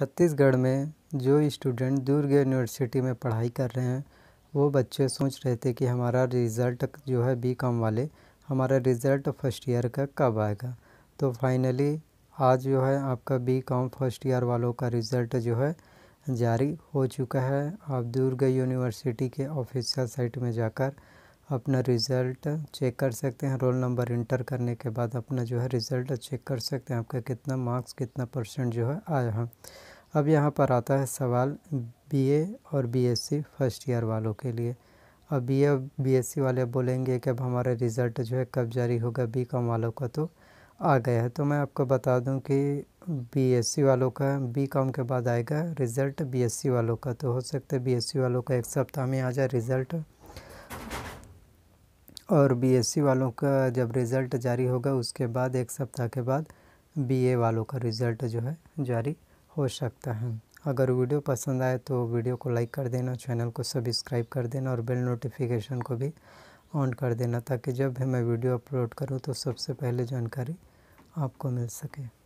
छत्तीसगढ़ में जो स्टूडेंट दूर यूनिवर्सिटी में पढ़ाई कर रहे हैं वो बच्चे सोच रहे थे कि हमारा रिज़ल्ट जो है बी कॉम वाले हमारा रिज़ल्ट फर्स्ट ईयर का कब आएगा तो फाइनली आज जो है आपका बी कॉम फर्स्ट ईयर वालों का रिज़ल्ट जो है जारी हो चुका है आप दुर्ग यूनिवर्सिटी के ऑफिशियल साइट में जाकर अपना रिज़ल्ट चेक कर सकते हैं रोल नंबर इंटर करने के बाद अपना जो है रिज़ल्ट चेक कर सकते हैं आपका कितना मार्क्स कितना परसेंट जो है आया है अब यहाँ पर आता है सवाल बीए और बीएससी फर्स्ट ईयर वालों के लिए अब बी ए बीएससी वाले बोलेंगे कि अब हमारा रिज़ल्ट जो है कब जारी होगा बी कॉम वालों का तो आ गया है तो मैं आपको बता दूं कि बीएससी वालों का बी कॉम के बाद आएगा रिज़ल्ट बीएससी वालों का तो हो सकता है बीएससी वालों का एक सप्ताह में आ जाए रिज़ल्ट और बीएससी वालों का जब रिज़ल्ट जारी होगा उसके बाद एक सप्ताह के बाद बीए वालों का रिज़ल्ट जो है जारी हो सकता है अगर वीडियो पसंद आए तो वीडियो को लाइक कर देना चैनल को सब्सक्राइब कर देना और बेल नोटिफिकेशन को भी ऑन कर देना ताकि जब भी मैं वीडियो अपलोड करूँ तो सबसे पहले जानकारी आपको मिल सके